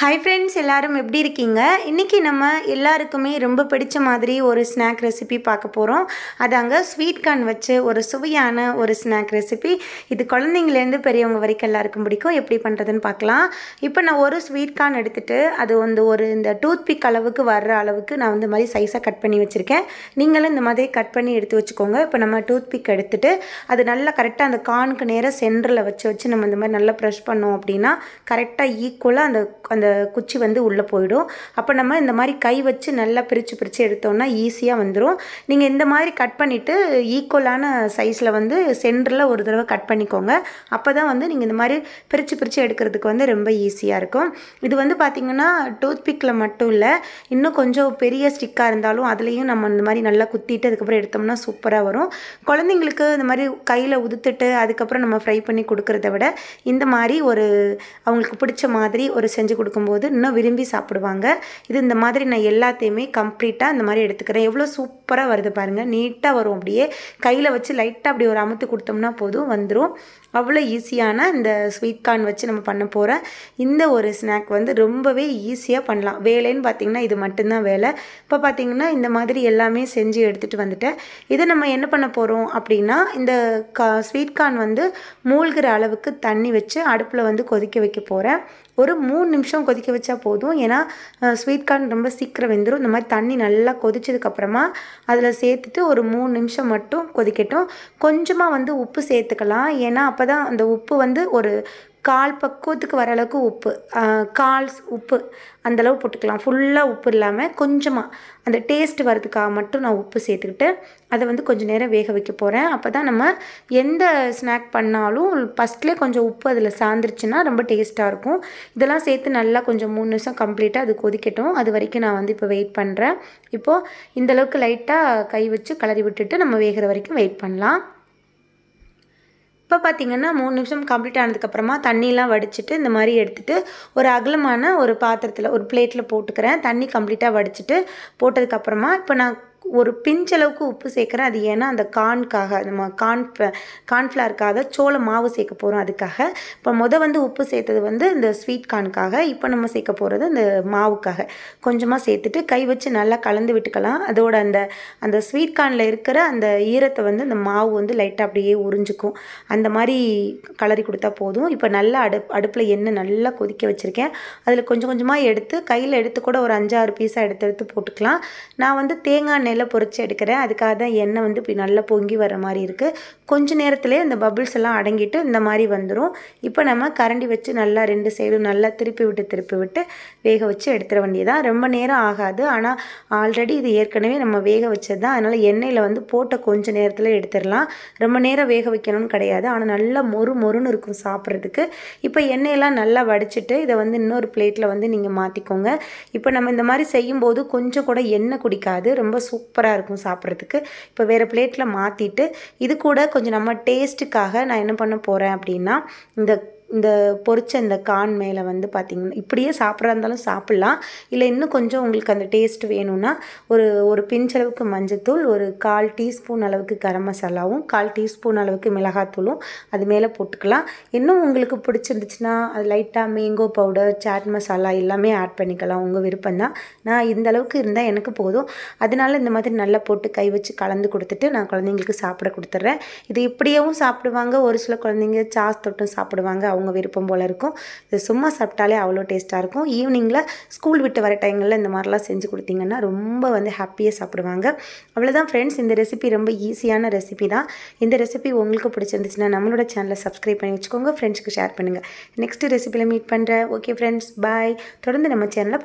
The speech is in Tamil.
ஹாய் ஃப்ரெண்ட்ஸ் எல்லோரும் எப்படி இருக்கீங்க இன்றைக்கி நம்ம எல்லாருக்குமே ரொம்ப பிடிச்ச மாதிரி ஒரு ஸ்நாக் ரெசிபி பார்க்க போகிறோம் அதாங்க ஸ்வீட் கார்ன் வச்சு ஒரு சுவையான ஒரு ஸ்நாக் ரெசிபி இது குழந்தைங்கலேருந்து பெரியவங்க வரைக்கும் எல்லாருக்கும் பிடிக்கும் எப்படி பண்ணுறதுன்னு பார்க்கலாம் இப்போ நான் ஒரு ஸ்வீட் கார்ன் எடுத்துகிட்டு அது வந்து ஒரு இந்த டூத்பிக் அளவுக்கு வர்ற அளவுக்கு நான் வந்து மாதிரி சைஸாக கட் பண்ணி வச்சுருக்கேன் நீங்களும் இந்த மாதிரி கட் பண்ணி எடுத்து வச்சுக்கோங்க இப்போ நம்ம டூத்பிக் எடுத்துகிட்டு அது நல்லா கரெக்டாக அந்த கார்னுக்கு நேராக சென்டரில் வச்சு வச்சு நம்ம இந்த மாதிரி நல்லா ப்ரெஷ் பண்ணோம் அப்படின்னா கரெக்டாக ஈக்குவலாக அந்த அந்த குச்சி வந்து உள்ளே போயிடும் அப்போ நம்ம இந்த மாதிரி கை வச்சு நல்லா பிரித்து பிரித்து எடுத்தோம்னா ஈஸியாக வந்துடும் நீங்கள் இந்த மாதிரி கட் பண்ணிவிட்டு ஈக்குவலான சைஸில் வந்து சென்டரில் ஒரு தடவை கட் பண்ணிக்கோங்க அப்போ தான் வந்து நீங்கள் இந்த மாதிரி பிரித்து பிரித்து எடுக்கிறதுக்கு வந்து ரொம்ப ஈஸியாக இருக்கும் இது வந்து பார்த்திங்கன்னா டூத்பிக்கில் மட்டும் இல்லை இன்னும் கொஞ்சம் பெரிய ஸ்டிக்காக இருந்தாலும் அதுலேயும் நம்ம இந்த மாதிரி நல்லா குத்திட்டு அதுக்கப்புறம் எடுத்தோம்னா சூப்பராக வரும் குழந்தைங்களுக்கு இந்த மாதிரி கையில் உதுத்துட்டு அதுக்கப்புறம் நம்ம ஃப்ரை பண்ணி கொடுக்குறத விட இந்த மாதிரி ஒரு அவங்களுக்கு பிடிச்ச மாதிரி ஒரு செஞ்சு கொடுக்க கொடுக்கும்போது இன்னும் விரும்பி சாப்பிடுவாங்க இது இந்த மாதிரி நான் எல்லாத்தையுமே கம்ப்ளீட்டாக இந்த மாதிரி எடுத்துக்கிறேன் எவ்வளோ சூப்பராக வருது பாருங்கள் நீட்டாக வரும் அப்படியே கையில் வச்சு லைட்டாக அப்படி ஒரு அமுத்து கொடுத்தோம்னா போதும் வந்துடும் அவ்வளோ ஈஸியான இந்த ஸ்வீட் கார்ன் வச்சு நம்ம பண்ண போகிற இந்த ஒரு ஸ்நாக் வந்து ரொம்பவே ஈஸியாக பண்ணலாம் வேலைன்னு பார்த்திங்கன்னா இது மட்டும்தான் வேலை இப்போ பார்த்திங்கன்னா இந்த மாதிரி எல்லாமே செஞ்சு எடுத்துகிட்டு வந்துட்டேன் இதை நம்ம என்ன பண்ண போகிறோம் அப்படின்னா இந்த கா ஸ்வீட் கார்ன் வந்து மூழ்கிற அளவுக்கு தண்ணி வச்சு அடுப்பில் வந்து கொதிக்க வைக்க போகிறேன் ஒரு மூணு நிமிஷம் கொதிக்க வச்சா போதும் ஏன்னா ஸ்வீட் கார்ன் ரொம்ப சீக்கிரம் வெந்துடும் இந்த மாதிரி தண்ணி நல்லா கொதிச்சதுக்கப்புறமா அதில் சேர்த்துட்டு ஒரு மூணு நிமிஷம் மட்டும் கொதிக்கட்டும் கொஞ்சமாக வந்து உப்பு சேர்த்துக்கலாம் ஏன்னா அப்போ தான் அந்த உப்பு வந்து ஒரு கால் பக்குவத்துக்கு வர அளவுக்கு உப்பு கால்ஸ் உப்பு அந்தளவு போட்டுக்கலாம் ஃபுல்லாக உப்பு இல்லாமல் கொஞ்சமாக அந்த டேஸ்ட் வரதுக்காக மட்டும் நான் உப்பு சேர்த்துக்கிட்டு அதை வந்து கொஞ்சம் நேரம் வேக வைக்க போகிறேன் அப்போ தான் நம்ம எந்த ஸ்நாக் பண்ணாலும் ஃபஸ்ட்லேயே கொஞ்சம் உப்பு அதில் சாந்துருச்சுன்னா ரொம்ப டேஸ்ட்டாக இருக்கும் இதெல்லாம் சேர்த்து நல்லா கொஞ்சம் மூணு நிமிஷம் கம்ப்ளீட்டாக அது கொதிக்கட்டும் அது வரைக்கும் நான் வந்து இப்போ வெயிட் பண்ணுறேன் இப்போது இந்தளவுக்கு லைட்டாக கை வச்சு கலரி விட்டுட்டு நம்ம வேகிற வரைக்கும் வெயிட் பண்ணலாம் இப்போ பார்த்திங்கன்னா மூணு நிமிஷம் கம்ப்ளீட் ஆனதுக்கப்புறமா தண்ணியெலாம் வடிச்சிட்டு இந்த மாதிரி எடுத்துகிட்டு ஒரு அகலமான ஒரு பாத்திரத்தில் ஒரு பிளேட்டில் போட்டுக்கிறேன் தண்ணி கம்ப்ளீட்டாக வடிச்சிட்டு போட்டதுக்கப்புறமா இப்போ நான் ஒரு பிஞ்சளவுக்கு உப்பு சேர்க்குறேன் அது ஏன்னா அந்த கான்காக நம்ம கான் கான்ஃப்ளாருக்காக சோள மாவு சேர்க்க போகிறோம் அதுக்காக இப்போ மொதல் வந்து உப்பு சேர்த்தது வந்து இந்த ஸ்வீட் கான்காக இப்போ நம்ம சேர்க்க போகிறது அந்த மாவுக்காக கொஞ்சமாக சேர்த்துட்டு கை வச்சு நல்லா கலந்து விட்டுக்கலாம் அதோட அந்த அந்த ஸ்வீட் கானில் இருக்கிற அந்த ஈரத்தை வந்து அந்த மாவு வந்து லைட்டாக அப்படியே உறிஞ்சிக்கும் அந்த மாதிரி கலரி கொடுத்தா போதும் இப்போ நல்லா அடுப் அடுப்பில் எண்ணெய் நல்லா கொதிக்க வச்சுருக்கேன் அதில் கொஞ்சம் கொஞ்சமாக எடுத்து கையில் எடுத்து கூட ஒரு அஞ்சாறு பீஸாக எடுத்து எடுத்து போட்டுக்கலாம் நான் வந்து தேங்காய் நெல் எண்ணெயில் பொறிச்சு எடுக்கிறேன் அதுக்காக தான் எண்ணெய் வந்து இப்படி நல்லா பொங்கி வர மாதிரி இருக்குது கொஞ்சம் நேரத்தில் அந்த பபுள்ஸ் எல்லாம் அடங்கிட்டு இந்த மாதிரி வந்துடும் இப்போ நம்ம கரண்டி வச்சு நல்லா ரெண்டு சைடும் நல்லா திருப்பி விட்டு திருப்பி விட்டு வேக வச்சு எடுத்துட வேண்டியதான் ரொம்ப நேரம் ஆகாது ஆனால் ஆல்ரெடி இது ஏற்கனவே நம்ம வேக வச்சது தான் அதனால் எண்ணெயில் வந்து போட்ட கொஞ்சம் நேரத்தில் எடுத்துடலாம் ரொம்ப நேரம் வேக வைக்கணும்னு கிடையாது ஆனால் நல்லா மொறு மொறுன்னு இருக்கும் சாப்பிட்றதுக்கு இப்போ எண்ணெயெல்லாம் நல்லா வடிச்சிட்டு இதை வந்து இன்னொரு பிளேட்டில் வந்து நீங்கள் மாற்றிக்கோங்க இப்போ நம்ம இந்த மாதிரி செய்யும்போது கொஞ்சம் கூட எண்ணெய் குடிக்காது ரொம்ப சூப்பர் சூப்பராக இருக்கும் சாப்பிட்றதுக்கு இப்போ வேறு பிளேட்டில் மாற்றிட்டு இது கூட கொஞ்சம் நம்ம டேஸ்ட்டுக்காக நான் என்ன பண்ண போகிறேன் அப்படின்னா இந்த இந்த பொறிச்ச இந்த கான் மேலே வந்து பார்த்திங்கன்னா இப்படியே சாப்பிட்றா இருந்தாலும் சாப்பிட்லாம் இல்லை இன்னும் கொஞ்சம் உங்களுக்கு அந்த டேஸ்ட் வேணும்னா ஒரு ஒரு பிஞ்சளவுக்கு மஞ்சத்தூள் ஒரு கால் டீஸ்பூன் அளவுக்கு கரம் மசாலாவும் கால் டீஸ்பூன் அளவுக்கு மிளகாத்தூளும் அது மேலே போட்டுக்கலாம் இன்னும் உங்களுக்கு பிடிச்சிருந்துச்சுன்னா அது லைட்டாக மேங்கோ பவுடர் சாட் மசாலா எல்லாமே ஆட் பண்ணிக்கலாம் உங்கள் விருப்பம் தான் நான் இந்த அளவுக்கு இருந்தால் எனக்கு போதும் அதனால இந்த மாதிரி நல்லா போட்டு கை வச்சு கலந்து கொடுத்துட்டு நான் குழந்தைங்களுக்கு சாப்பிட கொடுத்துட்றேன் இது இப்படியாவும் சாப்பிடுவாங்க ஒரு சில குழந்தைங்க சாஸ் தொட்டும் சாப்பிடுவாங்க அவங்க விருப்பம் போல் இருக்கும் இது சும்மா சாப்பிட்டாலே அவ்வளோ டேஸ்ட்டாக இருக்கும் ஈவினிங்கில் ஸ்கூல் விட்டு வர டைமில் இந்த மாதிரிலாம் செஞ்சு கொடுத்தீங்கன்னா ரொம்ப வந்து ஹாப்பியாக சாப்பிடுவாங்க அவ்வளோதான் ஃப்ரெண்ட்ஸ் இந்த ரெசிபி ரொம்ப ஈஸியான ரெசிபி தான் இந்த ரெசிபி உங்களுக்கு பிடிச்சிருந்துச்சுன்னா நம்மளோட சேனலை சப்ஸ்கிரைப் பண்ணி வச்சுக்கோங்க ஃப்ரெண்ட்ஸ்க்கு ஷேர் பண்ணுங்கள் நெக்ஸ்ட் ரெசிபியில் மீட் பண்ணுறேன் ஓகே ஃப்ரெண்ட்ஸ் பாய் தொடர்ந்து நம்ம சேனலை